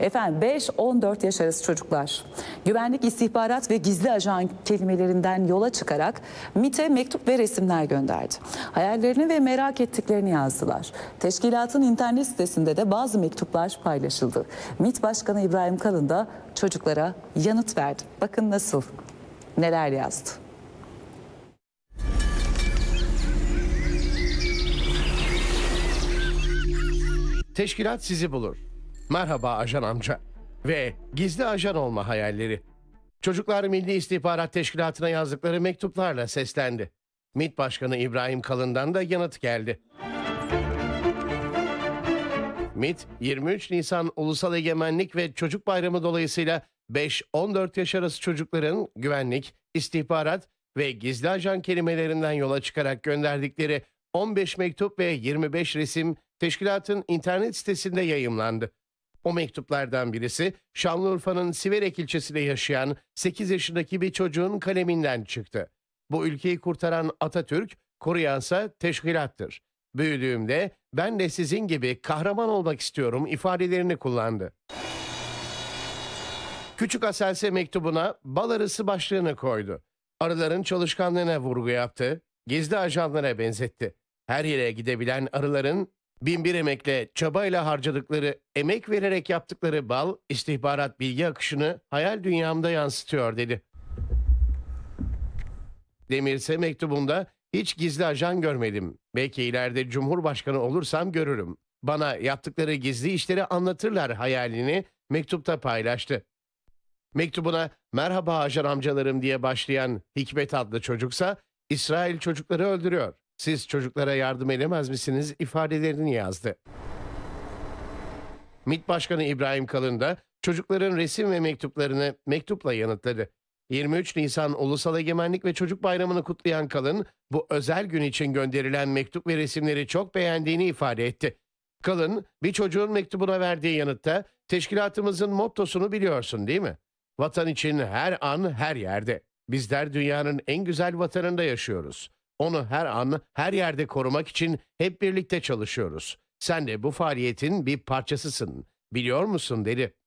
Efendim 5-14 yaş arası çocuklar. Güvenlik, istihbarat ve gizli ajan kelimelerinden yola çıkarak MIT'e mektup ve resimler gönderdi. Hayallerini ve merak ettiklerini yazdılar. Teşkilatın internet sitesinde de bazı mektuplar paylaşıldı. MIT Başkanı İbrahim Kalın da çocuklara yanıt verdi. Bakın nasıl, neler yazdı. Teşkilat sizi bulur. Merhaba Ajan Amca ve Gizli Ajan Olma Hayalleri. Çocuklar Milli İstihbarat Teşkilatı'na yazdıkları mektuplarla seslendi. MİT Başkanı İbrahim Kalın'dan da yanıt geldi. MİT, 23 Nisan Ulusal Egemenlik ve Çocuk Bayramı dolayısıyla 5-14 yaş arası çocukların güvenlik, istihbarat ve gizli ajan kelimelerinden yola çıkarak gönderdikleri 15 mektup ve 25 resim teşkilatın internet sitesinde yayımlandı. O mektuplardan birisi Şanlıurfa'nın Siverek ilçesinde yaşayan 8 yaşındaki bir çocuğun kaleminden çıktı. Bu ülkeyi kurtaran Atatürk, koruyansa teşkilattır. Büyüdüğümde ben de sizin gibi kahraman olmak istiyorum ifadelerini kullandı. Küçük Aselse mektubuna bal arısı başlığını koydu. Arıların çalışkanlığına vurgu yaptı, gizli ajanlara benzetti. Her yere gidebilen arıların Binbir emekle, çabayla harcadıkları, emek vererek yaptıkları bal, istihbarat bilgi akışını hayal dünyamda yansıtıyor dedi. Demir mektubunda hiç gizli ajan görmedim. Belki ileride cumhurbaşkanı olursam görürüm. Bana yaptıkları gizli işleri anlatırlar hayalini mektupta paylaştı. Mektubuna merhaba ajan amcalarım diye başlayan Hikmet adlı çocuksa İsrail çocukları öldürüyor siz çocuklara yardım edemez misiniz ifadelerini yazdı. MİT Başkanı İbrahim Kalın da çocukların resim ve mektuplarını mektupla yanıtladı. 23 Nisan Ulusal Egemenlik ve Çocuk Bayramı'nı kutlayan Kalın, bu özel gün için gönderilen mektup ve resimleri çok beğendiğini ifade etti. Kalın, bir çocuğun mektubuna verdiği yanıtta teşkilatımızın mottosunu biliyorsun değil mi? Vatan için her an her yerde. Bizler dünyanın en güzel vatanında yaşıyoruz. Onu her an, her yerde korumak için hep birlikte çalışıyoruz. Sen de bu faaliyetin bir parçasısın. Biliyor musun dedi.